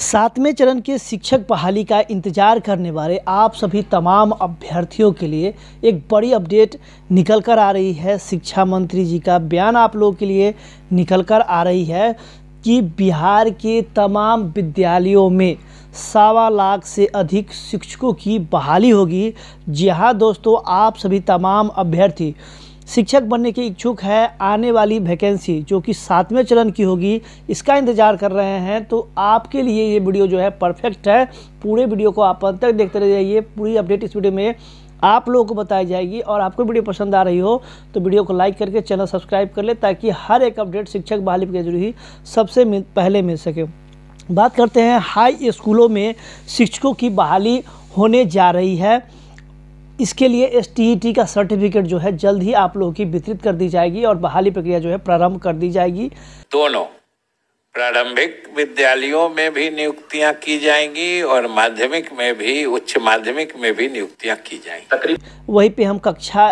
सातवें चरण के शिक्षक बहाली का इंतजार करने वाले आप सभी तमाम अभ्यर्थियों के लिए एक बड़ी अपडेट निकल कर आ रही है शिक्षा मंत्री जी का बयान आप लोगों के लिए निकल कर आ रही है कि बिहार के तमाम विद्यालयों में सवा लाख से अधिक शिक्षकों की बहाली होगी जी हाँ, दोस्तों आप सभी तमाम अभ्यर्थी शिक्षक बनने के इच्छुक है आने वाली वैकेंसी जो कि सातवें चरण की होगी इसका इंतज़ार कर रहे हैं तो आपके लिए ये वीडियो जो है परफेक्ट है पूरे वीडियो को आप अंत तक देखते रह जाइए पूरी अपडेट इस वीडियो में आप लोगों को बताई जाएगी और आपको वीडियो पसंद आ रही हो तो वीडियो को लाइक करके चैनल सब्सक्राइब कर ले ताकि हर एक अपडेट शिक्षक बहाली के जरूरी सबसे मिल, पहले मिल सके बात करते हैं हाई स्कूलों में शिक्षकों की बहाली होने जा रही है इसके लिए एस e का सर्टिफिकेट जो है जल्द ही आप लोगों की वितरित कर दी जाएगी और बहाली प्रक्रिया जो है प्रारंभ कर दी जाएगी दोनों प्रारंभिक विद्यालयों में भी नियुक्तियां की जाएंगी और माध्यमिक में भी उच्च माध्यमिक में भी नियुक्तियां की जाएंगी तकरीब वहीं पे हम कक्षा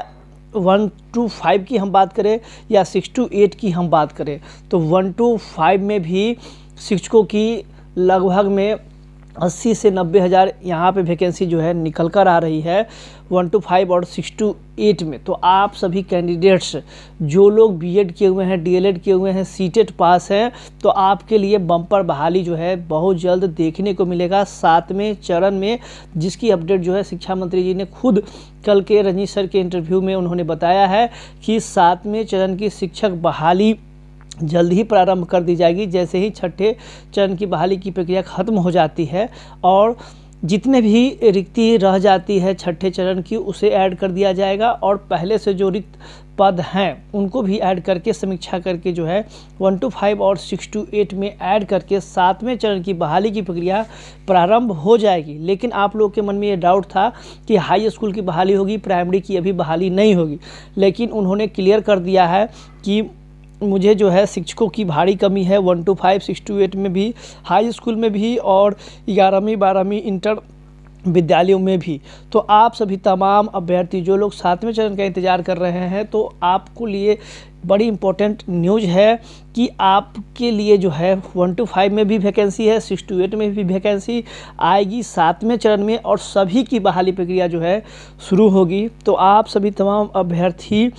वन टू फाइव की हम बात करें या सिक्स टू एट की हम बात करें तो वन टू फाइव में भी शिक्षकों की लगभग में अस्सी से नब्बे हज़ार यहाँ पर वैकेंसी जो है निकल कर आ रही है वन टू फाइव और सिक्स टू एट में तो आप सभी कैंडिडेट्स जो लोग बीएड किए हुए हैं डीएलएड किए हुए हैं सीटेट पास हैं तो आपके लिए बम्पर बहाली जो है बहुत जल्द देखने को मिलेगा सातवें चरण में जिसकी अपडेट जो है शिक्षा मंत्री जी ने खुद कल के रंजीत सर के इंटरव्यू में उन्होंने बताया है कि सातवें चरण की शिक्षक बहाली जल्द ही प्रारंभ कर दी जाएगी जैसे ही छठे चरण की बहाली की प्रक्रिया खत्म हो जाती है और जितने भी रिक्ति रह जाती है छठे चरण की उसे ऐड कर दिया जाएगा और पहले से जो रिक्त पद हैं उनको भी ऐड करके समीक्षा करके जो है वन टू फाइव और सिक्स टू एट में ऐड करके सातवें चरण की बहाली की प्रक्रिया प्रारंभ हो जाएगी लेकिन आप लोग के मन में ये डाउट था कि हाई स्कूल की बहाली होगी प्राइमरी की अभी बहाली नहीं होगी लेकिन उन्होंने क्लियर कर दिया है कि मुझे जो है शिक्षकों की भारी कमी है one two five six two eight में भी हाई स्कूल में भी और ग्यारहवीं बारहवीं इंटर विद्यालयों में भी तो आप सभी तमाम अभ्यर्थी जो लोग सातवें चरण का इंतज़ार कर रहे हैं तो आपको लिए बड़ी इंपॉर्टेंट न्यूज है कि आपके लिए जो है वन टू फाइव में भी वैकेंसी है सिक्स टू एट में भी वैकेंसी आएगी सातवें चरण में और सभी की बहाली प्रक्रिया जो है शुरू होगी तो आप सभी तमाम अभ्यर्थी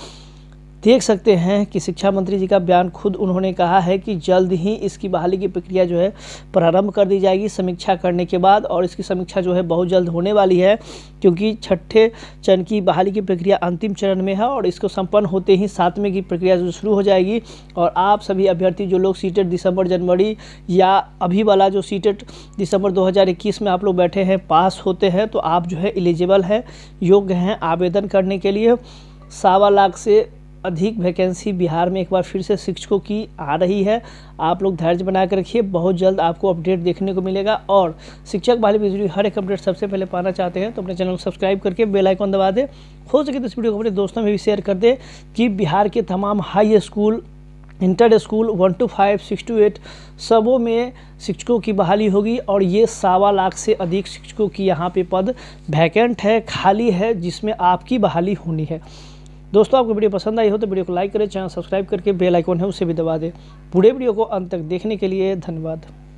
देख सकते हैं कि शिक्षा मंत्री जी का बयान खुद उन्होंने कहा है कि जल्द ही इसकी बहाली की प्रक्रिया जो है प्रारंभ कर दी जाएगी समीक्षा करने के बाद और इसकी समीक्षा जो है बहुत जल्द होने वाली है क्योंकि छठे चरण की बहाली की प्रक्रिया अंतिम चरण में है और इसको संपन्न होते ही सातवें की प्रक्रिया जो शुरू हो जाएगी और आप सभी अभ्यर्थी जो लोग सीटेट दिसंबर जनवरी या अभी वाला जो सीटेट दिसंबर दो में आप लोग बैठे हैं पास होते हैं तो आप जो है एलिजिबल हैं योग्य हैं आवेदन करने के लिए सावा लाख से अधिक वैकेंसी बिहार में एक बार फिर से शिक्षकों की आ रही है आप लोग धैर्य बना कर रखिए बहुत जल्द आपको अपडेट देखने को मिलेगा और शिक्षक वाले बिजली हर एक अपडेट सबसे पहले पाना चाहते हैं तो अपने चैनल को सब्सक्राइब करके बेल आइकन दबा दें हो सके तो इस वीडियो को अपने दोस्तों में भी शेयर कर दें कि बिहार के तमाम high school inter school one two five six two eight सबों में शिक्षकों की बहाली होगी और ये सवा लाख से अधिक शिक्षकों की यहाँ पे पद वैकेंट है खाली है जिसमें आपकी बहाली होनी है दोस्तों आपको वीडियो पसंद आई हो तो वीडियो को लाइक करें चैनल सब्सक्राइब करके बेल आइकॉन है उसे भी दबा दें पूरे वीडियो को अंत तक देखने के लिए धन्यवाद